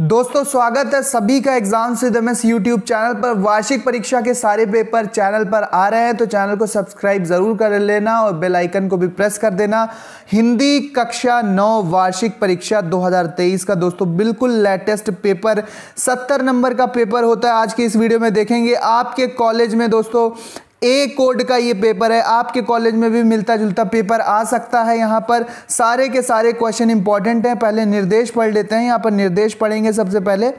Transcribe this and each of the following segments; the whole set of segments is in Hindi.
दोस्तों स्वागत है सभी का एग्जाम से दमस यूट्यूब चैनल पर वार्षिक परीक्षा के सारे पेपर चैनल पर आ रहे हैं तो चैनल को सब्सक्राइब ज़रूर कर लेना और बेल आइकन को भी प्रेस कर देना हिंदी कक्षा नौ वार्षिक परीक्षा 2023 का दोस्तों बिल्कुल लेटेस्ट पेपर 70 नंबर का पेपर होता है आज की इस वीडियो में देखेंगे आपके कॉलेज में दोस्तों ए कोड का ये पेपर है आपके कॉलेज में भी मिलता जुलता पेपर आ सकता है यहाँ पर सारे के सारे क्वेश्चन इंपॉर्टेंट हैं पहले निर्देश पढ़ लेते हैं यहाँ पर निर्देश पढ़ेंगे सबसे पहले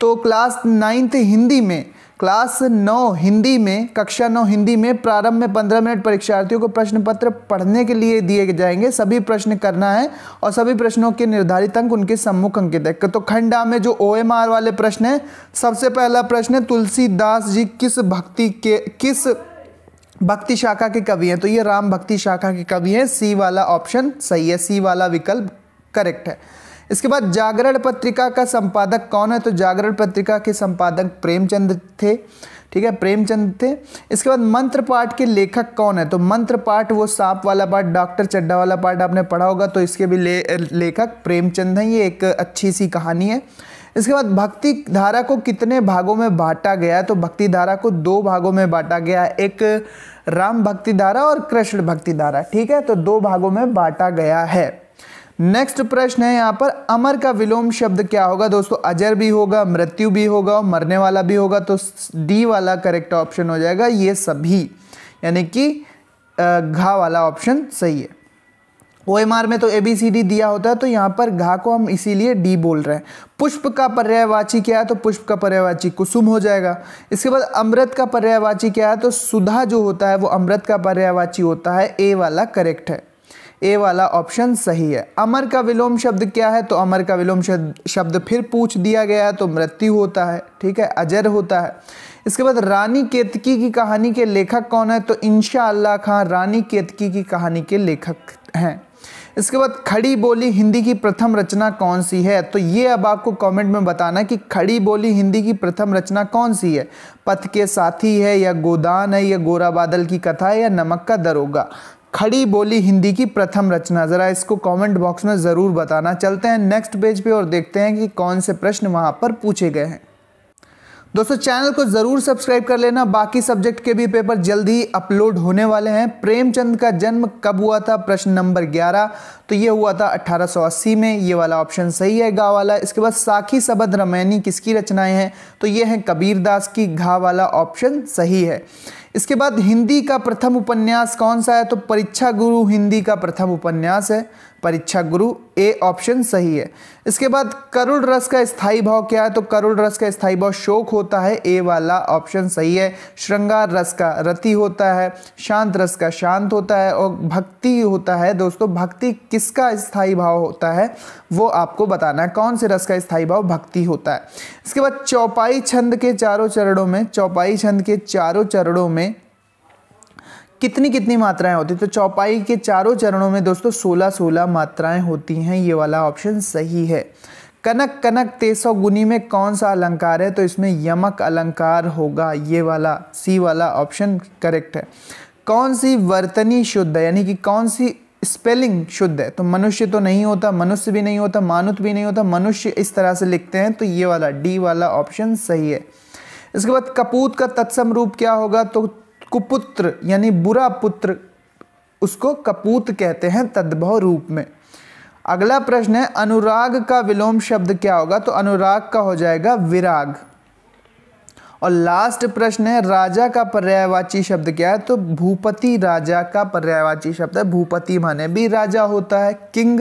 तो क्लास नाइन्थ हिंदी में क्लास नौ हिंदी में कक्षा नौ हिंदी में प्रारंभ में पंद्रह मिनट परीक्षार्थियों को प्रश्न पत्र पढ़ने के लिए दिए जाएंगे सभी प्रश्न करना है और सभी प्रश्नों के निर्धारित अंक उनके सम्मुख अंकित है तो खंडा में जो ओ वाले प्रश्न हैं सबसे पहला प्रश्न है तुलसीदास जी किस भक्ति के किस भक्ति शाखा के कवि हैं तो ये राम भक्ति शाखा के कवि हैं सी वाला ऑप्शन सही है सी वाला विकल्प करेक्ट है इसके बाद जागरण पत्रिका का संपादक कौन है तो जागरण पत्रिका के संपादक प्रेमचंद थे ठीक है प्रेमचंद थे इसके बाद मंत्र पाठ के लेखक कौन है तो मंत्र पाठ वो सांप वाला पाठ डॉक्टर चड्डा वाला पाठ आपने पढ़ा होगा तो इसके भी ले, लेखक प्रेमचंद हैं ये एक अच्छी सी कहानी है इसके बाद भक्ति धारा को कितने भागों में बांटा गया तो भक्ति धारा को दो भागों में बांटा गया एक राम भक्ति धारा और कृष्ण भक्ति धारा ठीक है तो दो भागों में बांटा गया है नेक्स्ट प्रश्न है यहाँ पर अमर का विलोम शब्द क्या होगा दोस्तों अजर भी होगा मृत्यु भी होगा और मरने वाला भी होगा तो डी वाला करेक्ट ऑप्शन हो जाएगा ये सभी यानी कि घा वाला ऑप्शन सही है ओएमआर में तो ए बी सी डी दिया होता है तो यहाँ पर घा को हम इसीलिए डी बोल रहे हैं पुष्प का पर्यायवाची क्या है तो पुष्प का पर्यायवाची कुसुम हो जाएगा इसके बाद अमृत का पर्यायवाची क्या है तो सुधा जो होता है वो अमृत का पर्यायवाची होता है ए वाला करेक्ट है ए वाला ऑप्शन सही है अमर का विलोम शब्द क्या है तो अमर का विलोम शब्द फिर पूछ दिया गया है तो मृत्यु होता है ठीक है अजर होता है इसके बाद रानी केतकी की कहानी के लेखक कौन है तो इनशा खान रानी केतकी की कहानी के लेखक हैं इसके बाद खड़ी बोली हिंदी की प्रथम रचना कौन सी है तो ये अब आपको कमेंट में बताना कि खड़ी बोली हिंदी की प्रथम रचना कौन सी है पथ के साथी है या गोदान है या गोरा बादल की कथा है या नमक का दरोगा खड़ी बोली हिंदी की प्रथम रचना ज़रा इसको कमेंट बॉक्स में ज़रूर बताना चलते हैं नेक्स्ट पेज पे और देखते हैं कि कौन से प्रश्न वहाँ पर पूछे गए हैं दोस्तों चैनल को ज़रूर सब्सक्राइब कर लेना बाकी सब्जेक्ट के भी पेपर जल्दी ही अपलोड होने वाले हैं प्रेमचंद का जन्म कब हुआ था प्रश्न नंबर 11 तो ये हुआ था 1880 में ये वाला ऑप्शन सही है गा वाला इसके बाद साखी सबद रमैनी किसकी रचनाएं हैं तो ये है कबीर दास की घा वाला ऑप्शन सही है इसके बाद हिंदी का प्रथम उपन्यास कौन सा है तो परीक्षा गुरु हिंदी का प्रथम उपन्यास है परीक्षा गुरु ए ऑप्शन सही है इसके बाद करुण रस का स्थाई भाव क्या है तो करुण रस का स्थाई भाव शोक होता है ए वाला ऑप्शन सही है श्रृंगार रस का रति होता है शांत रस का शांत होता है और भक्ति होता है दोस्तों भक्ति किसका स्थाई भाव होता है वो आपको बताना है कौन से रस का स्थाई भाव भक्ति होता है इसके बाद चौपाई छंद के चारों चरणों में चौपाई छंद के चारों चरणों में कितनी कितनी मात्राएं होती तो चौपाई के चारों चरणों में दोस्तों सोलह सोलह मात्राएं होती हैं ये वाला ऑप्शन सही है कनक कनक तेसौ गुनी में कौन सा अलंकार है तो इसमें यमक अलंकार होगा ये वाला सी वाला ऑप्शन करेक्ट है कौन सी वर्तनी शुद्ध है यानी कि कौन सी स्पेलिंग शुद्ध है तो मनुष्य तो नहीं होता मनुष्य भी नहीं होता मानुत भी नहीं होता मनुष्य इस तरह से लिखते हैं तो ये वाला डी वाला ऑप्शन सही है इसके बाद कपूत का तत्सम रूप क्या होगा तो कुपुत्र यानी बुरा पुत्र उसको कपूत कहते हैं तद्भव रूप में अगला प्रश्न है अनुराग का विलोम शब्द क्या होगा तो अनुराग का हो जाएगा विराग और लास्ट प्रश्न है राजा का पर्यायवाची शब्द क्या है तो भूपति राजा का पर्यायवाची शब्द है भूपति माने भी राजा होता है किंग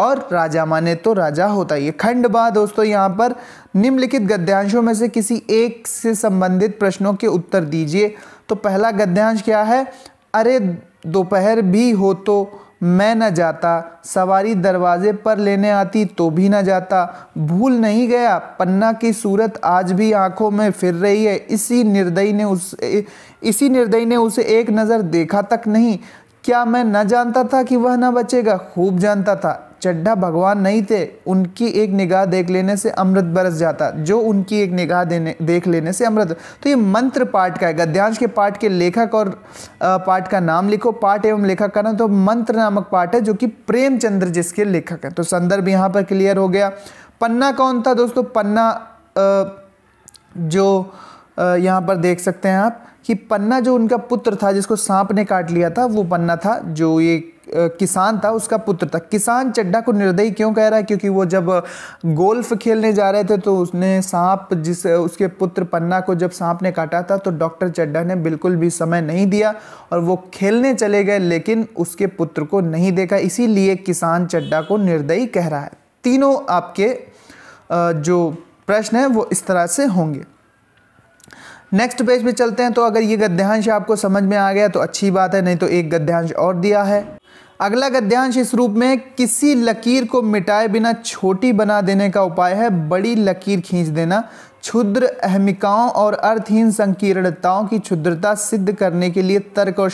और राजा माने तो राजा होता ही है खंड बा दोस्तों यहाँ पर निम्नलिखित गद्यांशों में से किसी एक से संबंधित प्रश्नों के उत्तर दीजिए तो पहला गद्यांश क्या है अरे दोपहर भी हो तो मैं न जाता सवारी दरवाजे पर लेने आती तो भी न जाता भूल नहीं गया पन्ना की सूरत आज भी आंखों में फिर रही है इसी निर्दयी ने उस इसी निर्दयी ने उसे एक नज़र देखा तक नहीं क्या मैं न जानता था कि वह न बचेगा खूब जानता था चड्ढा भगवान नहीं थे उनकी एक निगाह देख लेने से अमृत बरस जाता जो उनकी एक निगाह देने देख लेने से अमृत तो ये मंत्र पाठ का है गद्यांश के पाठ के लेखक और पाठ का नाम लिखो पाठ एवं लेखक का नाम तो मंत्र नामक पाठ है जो कि प्रेमचंद्र जिसके लेखक हैं तो संदर्भ यहाँ पर क्लियर हो गया पन्ना कौन था दोस्तों पन्ना जो यहाँ पर देख सकते हैं आप कि पन्ना जो उनका पुत्र था जिसको सांप ने काट लिया था वो पन्ना था जो ये किसान था उसका पुत्र था किसान चड्डा को निर्दयी क्यों कह रहा है क्योंकि वो जब गोल्फ खेलने जा रहे थे तो उसने सांप जिस उसके पुत्र पन्ना को जब सांप ने काटा था तो डॉक्टर चड्डा ने बिल्कुल भी समय नहीं दिया और वो खेलने चले गए लेकिन उसके पुत्र को नहीं देखा इसीलिए किसान चड्डा को निर्दयी कह रहा है तीनों आपके जो प्रश्न हैं वो इस तरह से होंगे नेक्स्ट पेज पे चलते हैं तो अगर ये गद्यांश आपको समझ में आ गया तो अच्छी बात है नहीं तो एक गद्यांश और दिया है अगला गद्यांश इस रूप में किसी लकीर को मिटाए बिना छोटी बना देने का उपाय है बड़ी लकीर खींच देना क्षुद्र अहमिकाओं और अर्थहीन संकीर्णताओं की क्षुद्रता सिद्ध करने के लिए तर्क और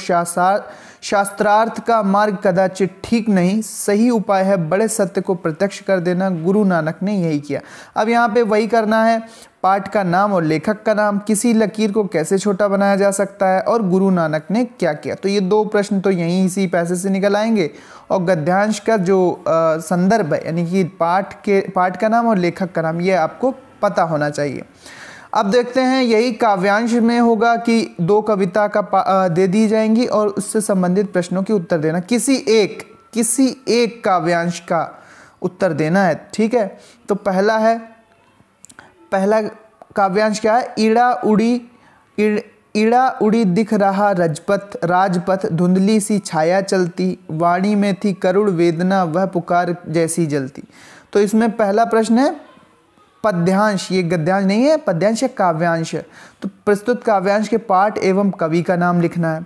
शास्त्रार्थ का मार्ग कदाचित ठीक नहीं सही उपाय है बड़े सत्य को प्रत्यक्ष कर देना गुरु नानक ने यही किया अब यहाँ पे वही करना है पाठ का नाम और लेखक का नाम किसी लकीर को कैसे छोटा बनाया जा सकता है और गुरु नानक ने क्या किया तो ये दो प्रश्न तो यहीं इसी पैसे से निकल आएंगे और गद्यांश का जो संदर्भ है यानी कि पाठ के पाठ का नाम और लेखक का नाम ये आपको पता होना चाहिए अब देखते हैं यही काव्यांश में होगा कि दो कविता का दे दी जाएंगी और उससे संबंधित प्रश्नों के उत्तर देना किसी एक किसी एक काव्यांश का उत्तर देना है ठीक है तो पहला है पहला काव्यांश क्या है ईड़ा उड़ी इड़, ईड़ा उड़ी दिख रहा रजपथ राजपथ धुंधली सी छाया चलती वाणी में थी करुण वेदना वह पुकार जैसी जलती तो इसमें पहला प्रश्न है पद्यांश ये गद्यांश नहीं है पद्यांश या काव्यांश तो प्रस्तुत काव्यांश के पाठ एवं कवि का नाम लिखना है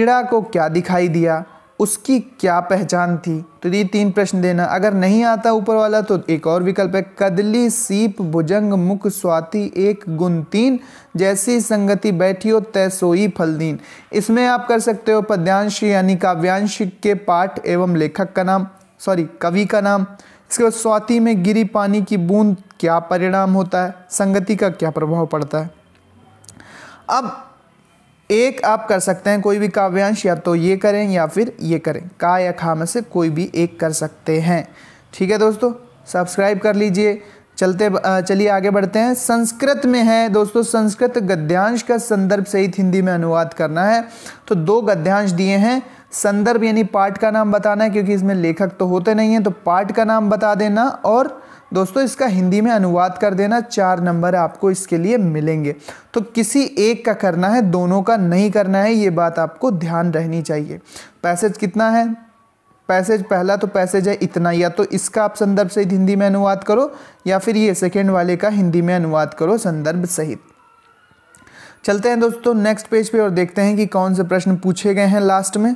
इड़ा को क्या दिखाई दिया उसकी क्या पहचान थी तो ये तीन प्रश्न देना अगर नहीं आता ऊपर वाला तो एक और विकल्प है कदली सीप भुजंग मुख स्वाति एक गुण तीन जैसी संगति बैठी हो तैसोई फलदीन इसमें आप कर सकते हो पद्यांश यानी काव्यांश के पाठ एवं लेखक का नाम सॉरी कवि का नाम इसके बाद स्वाति में गिरी पानी की बूंद क्या परिणाम होता है संगति का क्या प्रभाव पड़ता है अब एक आप कर सकते हैं कोई भी काव्यांश या तो ये करें या फिर ये करें का या खा में से कोई भी एक कर सकते हैं ठीक है दोस्तों सब्सक्राइब कर लीजिए चलते चलिए आगे बढ़ते हैं संस्कृत में है दोस्तों संस्कृत गद्यांश का संदर्भ सहित हिंदी में अनुवाद करना है तो दो गद्यांश दिए हैं संदर्भ यानी पाठ का नाम बताना है क्योंकि इसमें लेखक तो होते नहीं हैं तो पाठ का नाम बता देना और दोस्तों इसका हिंदी में अनुवाद कर देना चार नंबर आपको इसके लिए मिलेंगे तो किसी एक का करना है दोनों का नहीं करना है ये बात आपको ध्यान रहनी चाहिए पैसेज कितना है पैसेज पहला तो पैसेज है इतना या तो इसका आप संदर्भ सहित हिंदी में अनुवाद करो या फिर ये सेकेंड वाले का हिंदी में अनुवाद करो संदर्भ सहित चलते हैं दोस्तों नेक्स्ट पेज पे और देखते हैं कि कौन से प्रश्न पूछे गए हैं लास्ट में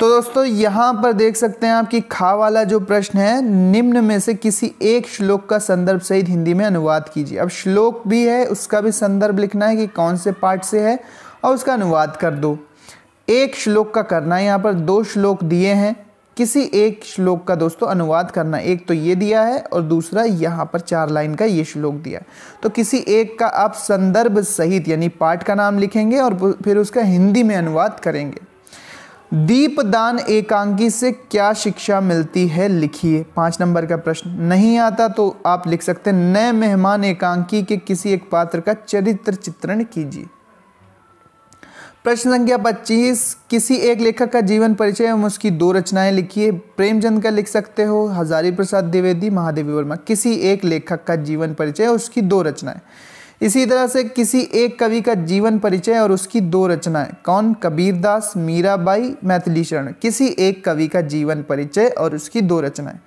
तो दोस्तों यहाँ पर देख सकते हैं आपकी खा वाला जो प्रश्न है निम्न में से किसी एक श्लोक का संदर्भ सहित हिंदी में अनुवाद कीजिए अब श्लोक भी है उसका भी संदर्भ लिखना है कि कौन से पार्ट से है और उसका अनुवाद कर दो एक श्लोक का करना है यहाँ पर दो श्लोक दिए हैं किसी एक श्लोक का दोस्तों अनुवाद करना एक तो ये दिया है और दूसरा यहाँ पर चार लाइन का ये श्लोक दिया है तो किसी एक का आप संदर्भ सहित यानी पाठ का नाम लिखेंगे और फिर उसका हिंदी में अनुवाद करेंगे दीपदान एकांकी से क्या शिक्षा मिलती है लिखिए पाँच नंबर का प्रश्न नहीं आता तो आप लिख सकते हैं नए मेहमान एकांकी के किसी एक पात्र का चरित्र चित्रण कीजिए प्रश्न संख्या पच्चीस किसी एक लेखक का जीवन परिचय एवं उसकी दो रचनाएं लिखिए प्रेमचंद का लिख सकते हो हजारी प्रसाद द्विवेदी महादेवी वर्मा किसी एक लेखक का जीवन परिचय उसकी दो रचनाएं इसी तरह से किसी एक कवि का जीवन परिचय और उसकी दो रचनाएं कौन कबीरदास मीराबाई मैथिली शरण किसी एक कवि का जीवन परिचय और उसकी दो रचनाएं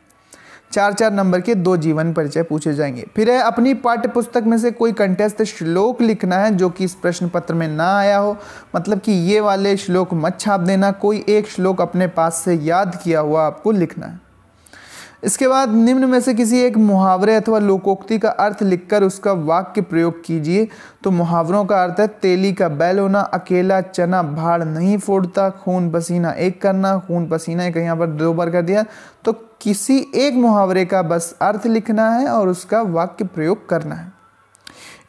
चार चार नंबर के दो जीवन परिचय पूछे जाएंगे फिर है अपनी पाठ्य पुस्तक में से कोई कंटेस्ट श्लोक लिखना है जो कि इस प्रश्न पत्र में ना आया हो मतलब कि ये वाले श्लोक मत छाप देना कोई एक श्लोक अपने पास से याद किया हुआ आपको लिखना है इसके बाद निम्न में से किसी एक मुहावरे अथवा लोकोक्ति का अर्थ लिखकर उसका वाक्य प्रयोग कीजिए तो मुहावरों का अर्थ है तेली का बैल होना अकेला चना भाड़ नहीं फोड़ता खून पसीना एक करना खून पसीना एक यहाँ पर दो बार कर दिया तो किसी एक मुहावरे का बस अर्थ लिखना है और उसका वाक्य प्रयोग करना है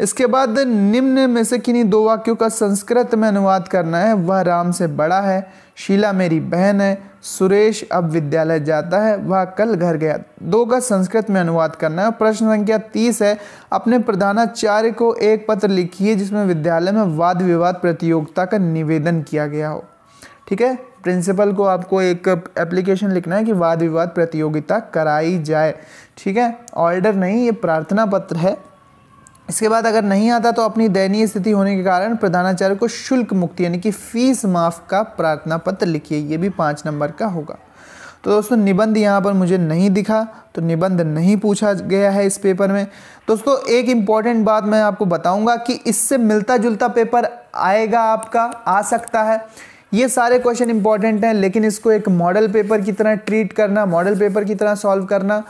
इसके बाद निम्न में से किन्हीं दो वाक्यों का संस्कृत में अनुवाद करना है वह राम से बड़ा है शीला मेरी बहन है सुरेश अब विद्यालय जाता है वह कल घर गया दो का संस्कृत में अनुवाद करना है प्रश्न संख्या तीस है अपने प्रधानाचार्य को एक पत्र लिखिए जिसमें विद्यालय में वाद विवाद प्रतियोगिता का निवेदन किया गया हो ठीक है प्रिंसिपल को आपको एक एप्लीकेशन लिखना है कि वाद विवाद प्रतियोगिता कराई जाए ठीक है ऑर्डर नहीं ये प्रार्थना पत्र है इसके बाद अगर नहीं आता तो अपनी दयनीय स्थिति होने के कारण प्रधानाचार्य को शुल्क मुक्ति यानी कि फीस माफ़ का प्रार्थना पत्र लिखिए ये भी पाँच नंबर का होगा तो दोस्तों निबंध यहाँ पर मुझे नहीं दिखा तो निबंध नहीं पूछा गया है इस पेपर में दोस्तों एक इम्पॉर्टेंट बात मैं आपको बताऊंगा कि इससे मिलता जुलता पेपर आएगा आपका आ सकता है ये सारे क्वेश्चन इंपॉर्टेंट हैं लेकिन इसको एक मॉडल पेपर की तरह ट्रीट करना मॉडल पेपर की तरह सॉल्व करना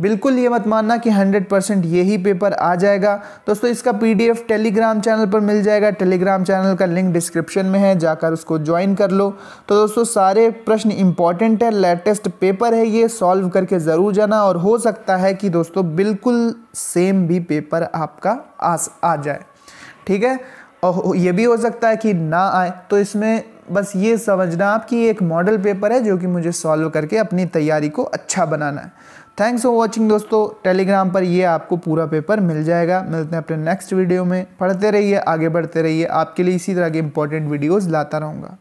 बिल्कुल ये मत मानना कि 100 परसेंट यही पेपर आ जाएगा दोस्तों इसका पीडीएफ टेलीग्राम चैनल पर मिल जाएगा टेलीग्राम चैनल का लिंक डिस्क्रिप्शन में है जाकर उसको ज्वाइन कर लो तो दोस्तों सारे प्रश्न इंपॉर्टेंट है लेटेस्ट पेपर है ये सॉल्व करके ज़रूर जाना और हो सकता है कि दोस्तों बिल्कुल सेम भी पेपर आपका आस आ जाए ठीक है और ये भी हो सकता है कि ना आए तो इसमें बस ये समझना आपकी एक मॉडल पेपर है जो कि मुझे सॉल्व करके अपनी तैयारी को अच्छा बनाना है थैंक्स फॉर वॉचिंग दोस्तों टेलीग्राम पर ये आपको पूरा पेपर मिल जाएगा मिलते हैं अपने नेक्स्ट वीडियो में पढ़ते रहिए आगे बढ़ते रहिए आपके लिए इसी तरह के इंपॉर्टेंट वीडियोज़ लाता रहूँगा